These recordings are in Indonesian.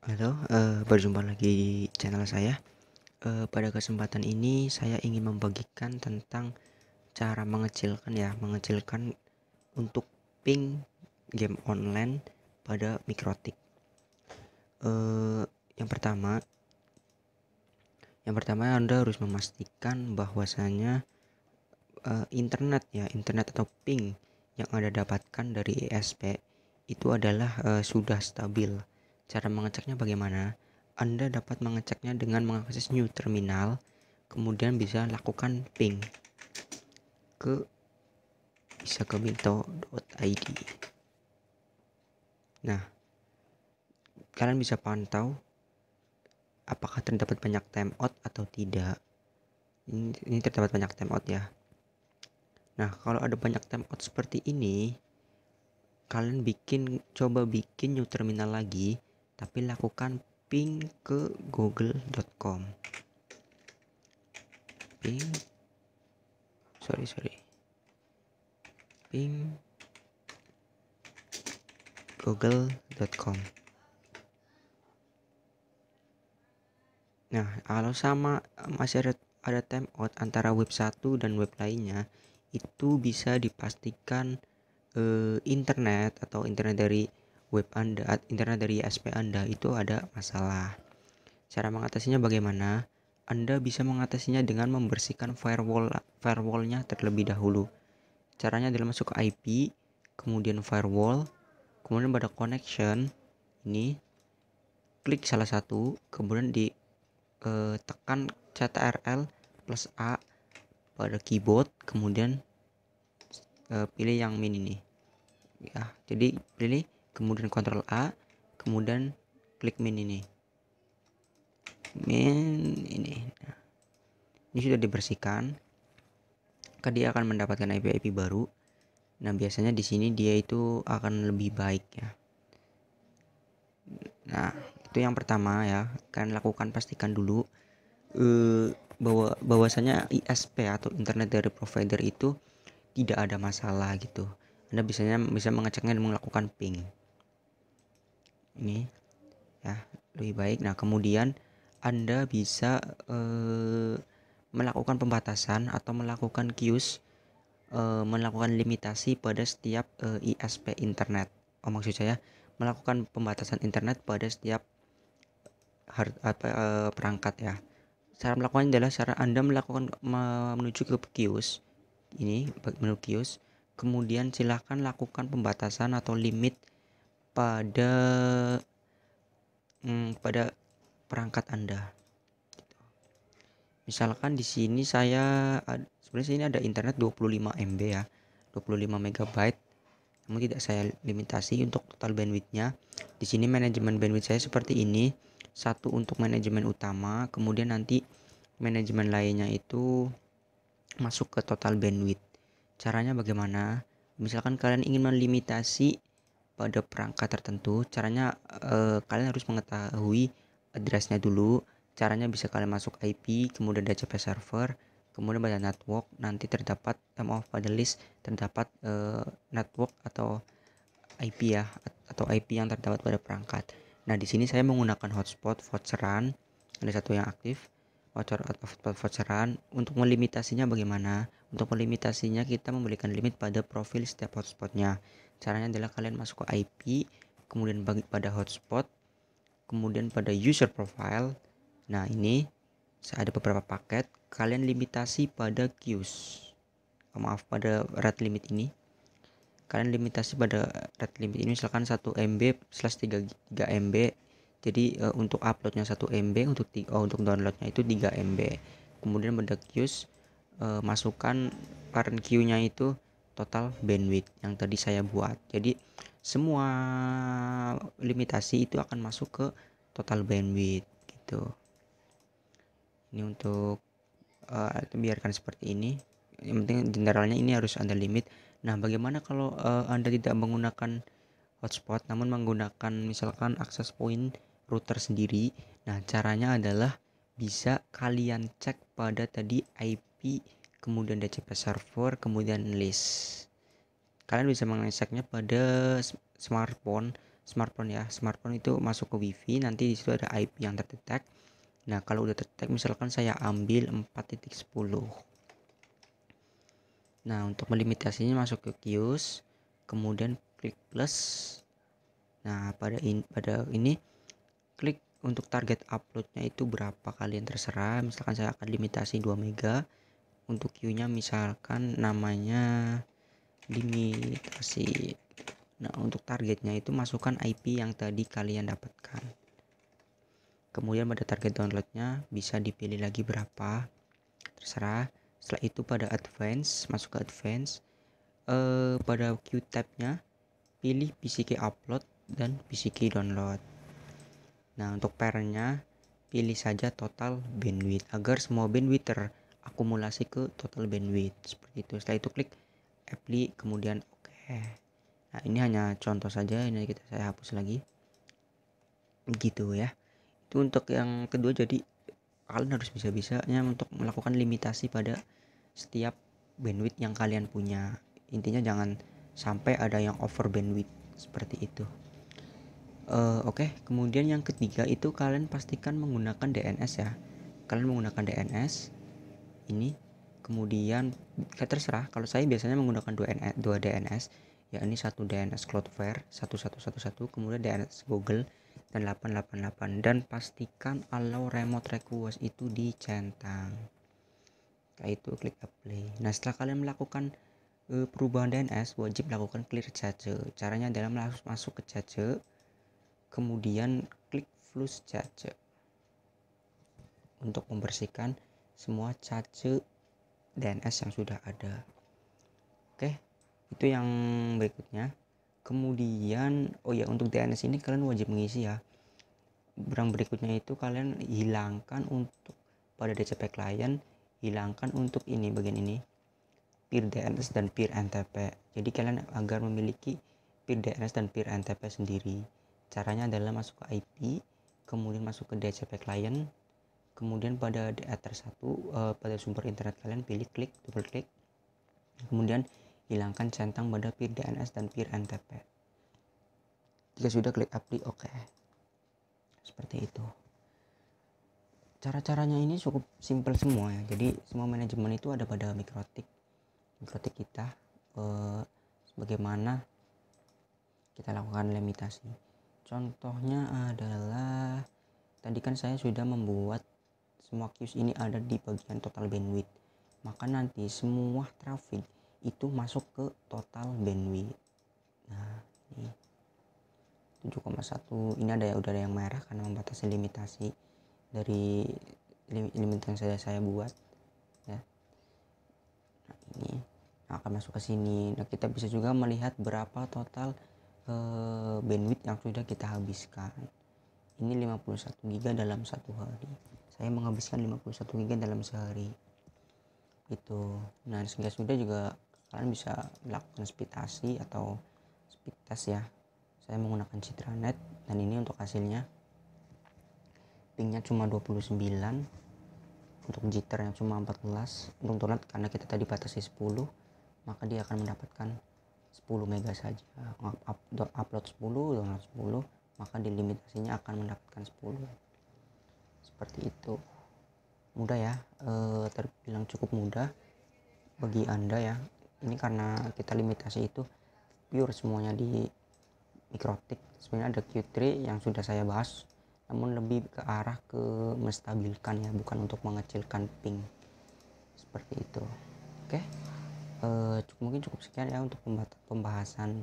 Halo, uh, berjumpa lagi di channel saya. Uh, pada kesempatan ini saya ingin membagikan tentang cara mengecilkan ya, mengecilkan untuk ping game online pada mikrotik. Uh, yang pertama, yang pertama Anda harus memastikan bahwasannya uh, internet ya, internet atau ping yang Anda dapatkan dari ESP itu adalah uh, sudah stabil Cara mengeceknya bagaimana? Anda dapat mengeceknya dengan mengakses new terminal, kemudian bisa lakukan ping ke bisa ke minto.id. Nah, kalian bisa pantau apakah terdapat banyak timeout atau tidak. Ini, ini terdapat banyak timeout ya. Nah, kalau ada banyak timeout seperti ini, kalian bikin coba bikin new terminal lagi tapi lakukan ping ke google.com ping sorry sorry ping google.com Nah, kalau sama masih ada, ada time out antara web 1 dan web lainnya, itu bisa dipastikan eh, internet atau internet dari web Anda, internet dari ISP Anda itu ada masalah. Cara mengatasinya bagaimana? Anda bisa mengatasinya dengan membersihkan firewall firewallnya terlebih dahulu. Caranya adalah masuk ke IP, kemudian firewall, kemudian pada connection ini klik salah satu, kemudian di eh, tekan CTRL plus A pada keyboard, kemudian eh, pilih yang mini ini. Ya, jadi pilih kemudian Ctrl A kemudian klik min ini min ini ini sudah dibersihkan maka dia akan mendapatkan IP IP baru nah biasanya di sini dia itu akan lebih baik ya nah itu yang pertama ya kan lakukan pastikan dulu eh, bahwa bahwasanya ISP atau internet dari provider itu tidak ada masalah gitu anda biasanya bisa mengeceknya dengan melakukan ping ini ya lebih baik nah kemudian anda bisa eh, melakukan pembatasan atau melakukan kius eh, melakukan limitasi pada setiap eh, ISP internet oh maksud saya melakukan pembatasan internet pada setiap hard, apa, eh, perangkat ya cara melakukannya adalah cara anda melakukan menuju ke kios ini menuju kios kemudian silahkan lakukan pembatasan atau limit pada hmm, pada perangkat Anda. Misalkan di sini saya sebenarnya ini ada internet 25 MB ya, 25 MB. Namun tidak saya limitasi untuk total bandwidthnya. Di sini manajemen bandwidth saya seperti ini. Satu untuk manajemen utama, kemudian nanti manajemen lainnya itu masuk ke total bandwidth. Caranya bagaimana? Misalkan kalian ingin melimitasi pada perangkat tertentu caranya eh, kalian harus mengetahui addressnya dulu caranya bisa kalian masuk IP kemudian DHCP server kemudian pada network nanti terdapat eh, MOF pada list terdapat eh, network atau IP ya atau IP yang terdapat pada perangkat nah di sini saya menggunakan hotspot voucheran ada satu yang aktif voucher atau voucheran untuk melimitasinya bagaimana untuk melimitasinya kita memberikan limit pada profil setiap hotspotnya caranya adalah kalian masuk ke IP kemudian bagi pada hotspot kemudian pada user profile nah ini ada beberapa paket kalian limitasi pada queues oh, maaf pada red limit ini kalian limitasi pada red limit ini misalkan 1 MB slash 3, 3 MB jadi uh, untuk uploadnya 1 MB untuk oh, untuk downloadnya itu 3 MB kemudian pada uh, eh, masukkan current queue nya itu total bandwidth yang tadi saya buat jadi semua limitasi itu akan masuk ke total bandwidth gitu ini untuk uh, biarkan seperti ini yang penting generalnya ini harus under limit nah bagaimana kalau uh, anda tidak menggunakan hotspot namun menggunakan misalkan access point router sendiri. Nah, caranya adalah bisa kalian cek pada tadi IP, kemudian dhcp server, kemudian list. Kalian bisa mengeceknya pada smartphone, smartphone ya. Smartphone itu masuk ke WiFi, nanti di situ ada IP yang terdetek. Nah, kalau udah terdetek misalkan saya ambil 4.10. Nah, untuk melimitasinya masuk ke kios, kemudian klik plus. Nah, pada in, pada ini klik untuk target uploadnya itu berapa kalian terserah misalkan saya akan limitasi 2 mega untuk queue nya misalkan namanya limitasi nah untuk targetnya itu masukkan IP yang tadi kalian dapatkan kemudian pada target downloadnya bisa dipilih lagi berapa terserah setelah itu pada advance masuk ke advance eh, pada q tab nya pilih PCK upload dan PCK download Nah, untuk pairnya pilih saja total bandwidth agar semua bandwidth terakumulasi ke total bandwidth seperti itu. Setelah itu klik apply kemudian oke. Okay. Nah, ini hanya contoh saja, ini kita saya hapus lagi. Gitu ya. Itu untuk yang kedua jadi kalian harus bisa-bisanya untuk melakukan limitasi pada setiap bandwidth yang kalian punya. Intinya jangan sampai ada yang over bandwidth seperti itu uh, oke okay. kemudian yang ketiga itu kalian pastikan menggunakan DNS ya kalian menggunakan DNS ini kemudian ya terserah kalau saya biasanya menggunakan dua, NS, dua DNS yakni satu DNS Cloudflare satu, kemudian DNS Google dan 888 dan pastikan allow remote request itu dicentang setelah itu klik apply nah setelah kalian melakukan uh, perubahan DNS wajib lakukan clear cache caranya adalah langsung masuk ke cache kemudian klik flush cache untuk membersihkan semua cache DNS yang sudah ada oke itu yang berikutnya kemudian oh ya untuk DNS ini kalian wajib mengisi ya berang berikutnya itu kalian hilangkan untuk pada DCP client hilangkan untuk ini bagian ini peer DNS dan peer NTP jadi kalian agar memiliki peer DNS dan peer NTP sendiri caranya adalah masuk ke IP kemudian masuk ke DHCP client kemudian pada DHCP 1 uh, pada sumber internet kalian pilih klik double klik kemudian hilangkan centang pada peer DNS dan peer NTP jika sudah klik apply oke okay. seperti itu cara-caranya ini cukup simple semua ya jadi semua manajemen itu ada pada mikrotik mikrotik kita uh, bagaimana kita lakukan limitasi contohnya adalah tadi kan saya sudah membuat semua queues ini ada di bagian total bandwidth maka nanti semua traffic itu masuk ke total bandwidth nah ini 7,1 ini ada ya udah ada yang merah karena membatasi limitasi dari limit yang saya saya buat ya nah ini nah, akan masuk ke sini nah kita bisa juga melihat berapa total eh, bandwidth yang sudah kita habiskan ini 51 GB dalam satu hari saya menghabiskan 51 GB dalam sehari itu nah sehingga sudah juga kalian bisa melakukan spitasi atau speed test ya saya menggunakan citranet dan ini untuk hasilnya pingnya cuma 29 untuk jitternya cuma 14 untuk turnet karena kita tadi batasi 10 maka dia akan mendapatkan 10 mega saja upload 10 download 10 maka dilimitasinya akan mendapatkan 10 seperti itu mudah ya e, terbilang cukup mudah bagi anda ya ini karena kita limitasi itu pure semuanya di mikrotik sebenarnya ada Q3 yang sudah saya bahas namun lebih ke arah ke menstabilkan ya bukan untuk mengecilkan ping seperti itu oke okay? eh, mungkin cukup sekian ya untuk pembahasan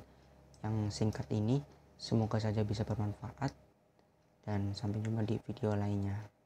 yang singkat ini semoga saja bisa bermanfaat dan sampai jumpa di video lainnya